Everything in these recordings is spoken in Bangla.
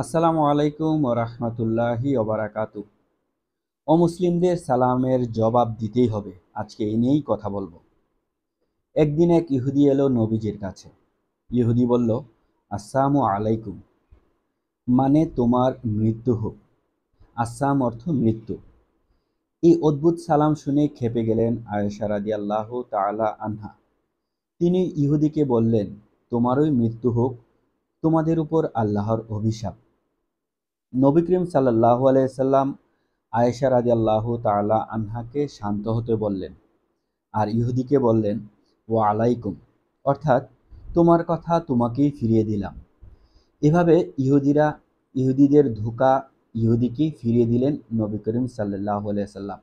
আসসালামু আলাইকুম ও রাহমাতুল্লাহি ওবরাকাতু ও মুসলিমদের সালামের জবাব দিতেই হবে আজকে এ নিয়েই কথা বলবো একদিন এক ইহুদি এলো নবীজির কাছে ইহুদি বলল আসসালামু আলাইকুম মানে তোমার মৃত্যু হোক আসসাম অর্থ মৃত্যু এই অদ্ভুত সালাম শুনে খেপে গেলেন আয়েশা আল্লাহ তালা আনহা তিনি ইহুদিকে বললেন তোমারই মৃত্যু হোক তোমাদের উপর আল্লাহর অভিশাপ নবী করিম সাল্লাহ আলাইসাল্লাম আয়েশা রাজি আল্লাহ তালা আনহাকে শান্ত হতে বললেন আর ইহুদিকে বললেন ও আলাইকুম অর্থাৎ তোমার কথা তোমাকেই ফিরিয়ে দিলাম এভাবে ইহুদিরা ইহুদিদের ধোকা ইহুদিকে ফিরিয়ে দিলেন নবী করিম সাল্লাহ আলাইসাল্লাম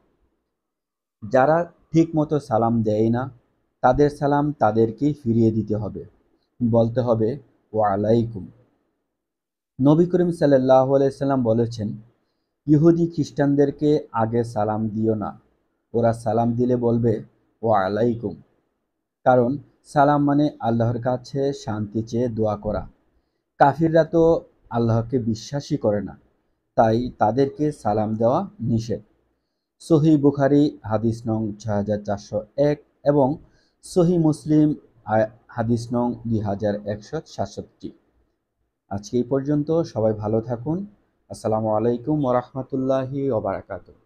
যারা ঠিকমতো সালাম দেয় না তাদের সালাম তাদেরকেই ফিরিয়ে দিতে হবে বলতে হবে ওয়ালাইকুম নবী করিম সাল্লাহ আলাইসাল্লাম বলেছেন ইহুদি খ্রিস্টানদেরকে আগে সালাম দিও না ওরা সালাম দিলে বলবে আলাইকুম কারণ সালাম মানে আল্লাহর কাছে শান্তি চেয়ে দোয়া করা কাফিররা তো আল্লাহকে বিশ্বাসই করে না তাই তাদেরকে সালাম দেওয়া নিষেধ সহি বুখারি হাদিস নং ছ চারশো এক এবং সহি মুসলিম হাদিস নং দুই হাজার একশো সাতষট্টি আজকে এই পর্যন্ত সবাই ভালো থাকুন আসসালামু আলাইকুম ওরহমতুল্লাহি ওবরাকাতুহ